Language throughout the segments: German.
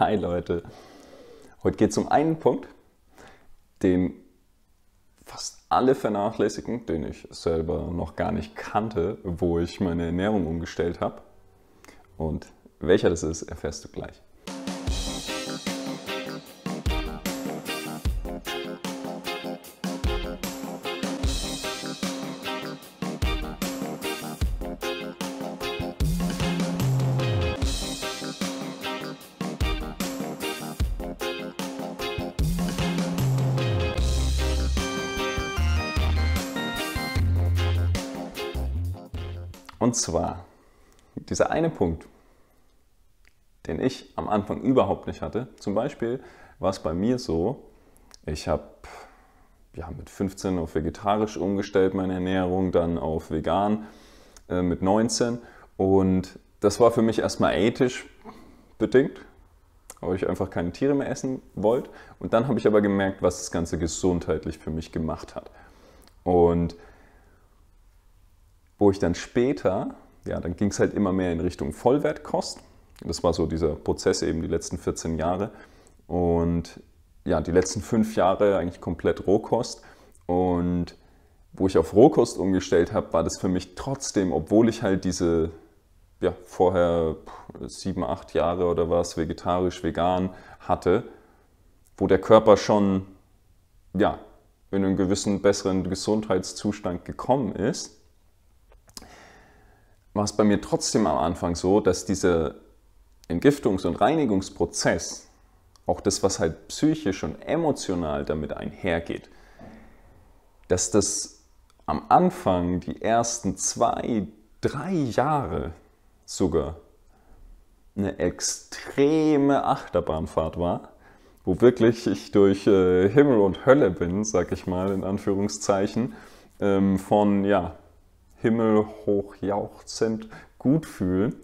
Hi Leute. Heute geht es um einen Punkt, den fast alle vernachlässigen, den ich selber noch gar nicht kannte, wo ich meine Ernährung umgestellt habe. Und welcher das ist, erfährst du gleich. Und zwar, dieser eine Punkt, den ich am Anfang überhaupt nicht hatte. Zum Beispiel war es bei mir so, ich habe ja, mit 15 auf vegetarisch umgestellt, meine Ernährung, dann auf vegan äh, mit 19. Und das war für mich erstmal ethisch bedingt, weil ich einfach keine Tiere mehr essen wollte. Und dann habe ich aber gemerkt, was das Ganze gesundheitlich für mich gemacht hat. Und wo ich dann später, ja, dann ging es halt immer mehr in Richtung Vollwertkost. Das war so dieser Prozess eben die letzten 14 Jahre. Und ja, die letzten fünf Jahre eigentlich komplett Rohkost. Und wo ich auf Rohkost umgestellt habe, war das für mich trotzdem, obwohl ich halt diese ja, vorher sieben, acht Jahre oder was vegetarisch, vegan hatte, wo der Körper schon ja, in einen gewissen besseren Gesundheitszustand gekommen ist, war es bei mir trotzdem am Anfang so, dass dieser Entgiftungs- und Reinigungsprozess, auch das, was halt psychisch und emotional damit einhergeht, dass das am Anfang die ersten zwei, drei Jahre sogar eine extreme Achterbahnfahrt war, wo wirklich ich durch äh, Himmel und Hölle bin, sag ich mal in Anführungszeichen, ähm, von ja, himmelhoch jauchzend gut fühlen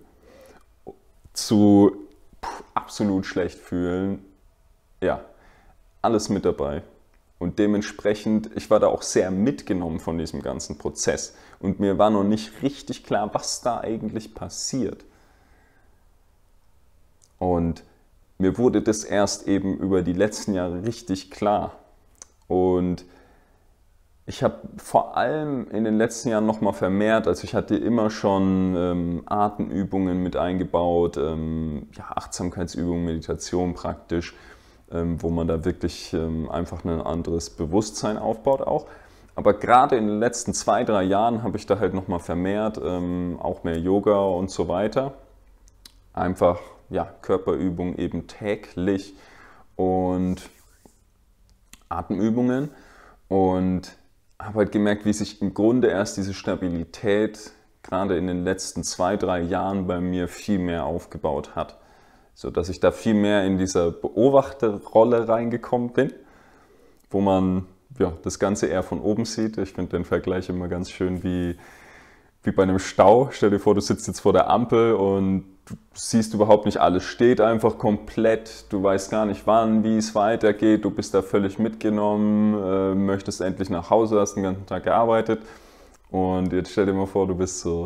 zu absolut schlecht fühlen. Ja, alles mit dabei. Und dementsprechend, ich war da auch sehr mitgenommen von diesem ganzen Prozess. Und mir war noch nicht richtig klar, was da eigentlich passiert. Und mir wurde das erst eben über die letzten Jahre richtig klar. Und ich habe vor allem in den letzten Jahren nochmal vermehrt, also ich hatte immer schon ähm, Atemübungen mit eingebaut, ähm, ja, Achtsamkeitsübungen, Meditation praktisch, ähm, wo man da wirklich ähm, einfach ein anderes Bewusstsein aufbaut auch. Aber gerade in den letzten zwei, drei Jahren habe ich da halt nochmal vermehrt, ähm, auch mehr Yoga und so weiter. Einfach, ja, Körperübungen eben täglich und Atemübungen. Und habe halt gemerkt, wie sich im Grunde erst diese Stabilität gerade in den letzten zwei, drei Jahren bei mir viel mehr aufgebaut hat. So dass ich da viel mehr in diese Beobachterrolle reingekommen bin, wo man ja, das Ganze eher von oben sieht. Ich finde den Vergleich immer ganz schön wie wie bei einem Stau. Stell dir vor, du sitzt jetzt vor der Ampel und du siehst überhaupt nicht, alles steht einfach komplett. Du weißt gar nicht, wann, wie es weitergeht. Du bist da völlig mitgenommen, äh, möchtest endlich nach Hause, hast den ganzen Tag gearbeitet. Und jetzt stell dir mal vor, du bist so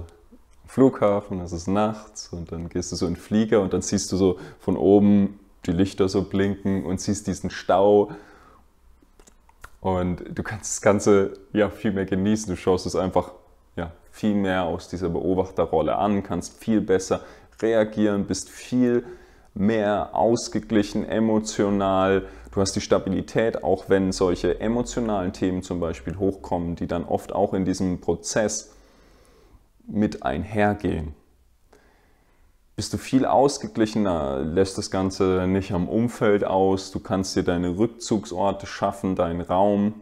am Flughafen, es ist nachts und dann gehst du so in den Flieger und dann siehst du so von oben die Lichter so blinken und siehst diesen Stau. Und du kannst das Ganze ja viel mehr genießen. Du schaust es einfach viel mehr aus dieser Beobachterrolle an, kannst viel besser reagieren, bist viel mehr ausgeglichen, emotional. Du hast die Stabilität, auch wenn solche emotionalen Themen zum Beispiel hochkommen, die dann oft auch in diesem Prozess mit einhergehen. Bist du viel ausgeglichener, lässt das Ganze nicht am Umfeld aus, du kannst dir deine Rückzugsorte schaffen, deinen Raum.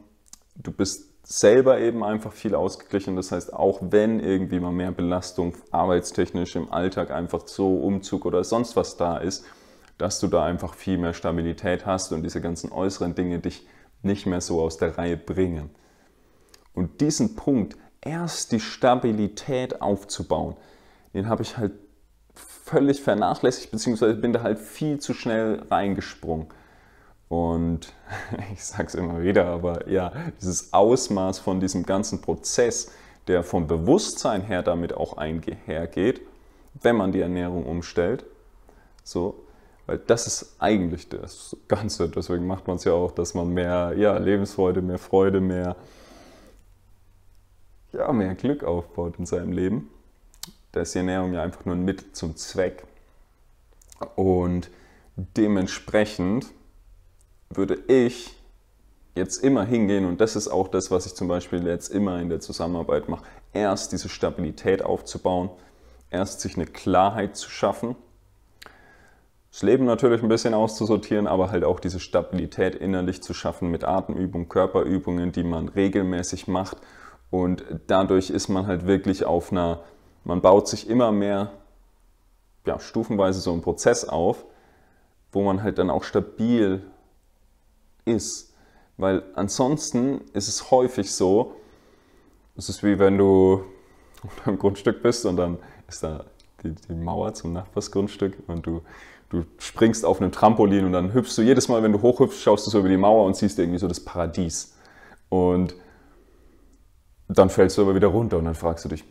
Du bist selber eben einfach viel ausgeglichen. Das heißt, auch wenn irgendwie mal mehr Belastung arbeitstechnisch im Alltag einfach so Umzug oder sonst was da ist, dass du da einfach viel mehr Stabilität hast und diese ganzen äußeren Dinge dich nicht mehr so aus der Reihe bringen. Und diesen Punkt, erst die Stabilität aufzubauen, den habe ich halt völlig vernachlässigt, beziehungsweise bin da halt viel zu schnell reingesprungen. Und ich sage es immer wieder, aber ja, dieses Ausmaß von diesem ganzen Prozess, der vom Bewusstsein her damit auch einhergeht, wenn man die Ernährung umstellt, so, weil das ist eigentlich das Ganze. Deswegen macht man es ja auch, dass man mehr ja, Lebensfreude, mehr Freude, mehr, ja, mehr Glück aufbaut in seinem Leben. Da ist die Ernährung ja einfach nur ein Mittel zum Zweck. Und dementsprechend würde ich jetzt immer hingehen, und das ist auch das, was ich zum Beispiel jetzt immer in der Zusammenarbeit mache, erst diese Stabilität aufzubauen, erst sich eine Klarheit zu schaffen, das Leben natürlich ein bisschen auszusortieren, aber halt auch diese Stabilität innerlich zu schaffen mit Atemübungen, Körperübungen, die man regelmäßig macht. Und dadurch ist man halt wirklich auf einer, man baut sich immer mehr ja, stufenweise so einen Prozess auf, wo man halt dann auch stabil ist. Weil ansonsten ist es häufig so, es ist wie wenn du auf einem Grundstück bist und dann ist da die, die Mauer zum Nachbarsgrundstück und du, du springst auf einem Trampolin und dann hüpfst du jedes Mal, wenn du hochhüpfst, schaust du so über die Mauer und siehst irgendwie so das Paradies. Und dann fällst du aber wieder runter und dann fragst du dich,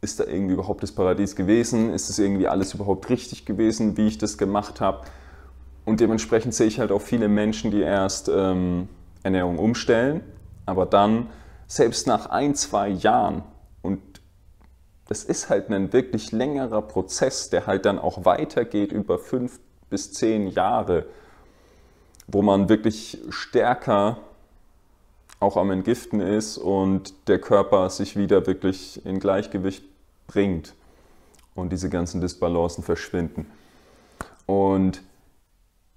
ist da irgendwie überhaupt das Paradies gewesen? Ist das irgendwie alles überhaupt richtig gewesen, wie ich das gemacht habe? Und dementsprechend sehe ich halt auch viele Menschen, die erst ähm, Ernährung umstellen, aber dann selbst nach ein, zwei Jahren und das ist halt ein wirklich längerer Prozess, der halt dann auch weitergeht über fünf bis zehn Jahre, wo man wirklich stärker auch am Entgiften ist und der Körper sich wieder wirklich in Gleichgewicht bringt und diese ganzen Disbalancen verschwinden. Und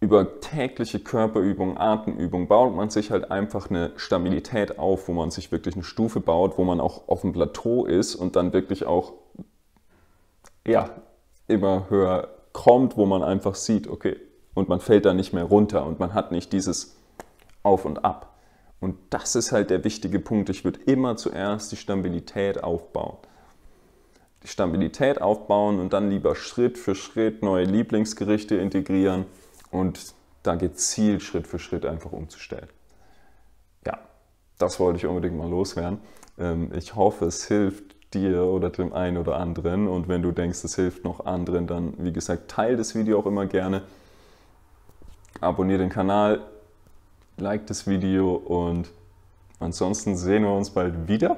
über tägliche Körperübungen, Atemübungen baut man sich halt einfach eine Stabilität auf, wo man sich wirklich eine Stufe baut, wo man auch auf dem Plateau ist und dann wirklich auch ja, immer höher kommt, wo man einfach sieht, okay, und man fällt da nicht mehr runter und man hat nicht dieses Auf und Ab. Und das ist halt der wichtige Punkt. Ich würde immer zuerst die Stabilität aufbauen. Die Stabilität aufbauen und dann lieber Schritt für Schritt neue Lieblingsgerichte integrieren und da gezielt Schritt für Schritt einfach umzustellen. Ja, das wollte ich unbedingt mal loswerden. Ähm, ich hoffe, es hilft dir oder dem einen oder anderen und wenn du denkst, es hilft noch anderen, dann wie gesagt, teile das Video auch immer gerne. Abonniere den Kanal, like das Video und ansonsten sehen wir uns bald wieder.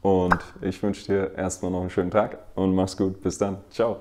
Und ich wünsche dir erstmal noch einen schönen Tag und mach's gut. Bis dann. Ciao.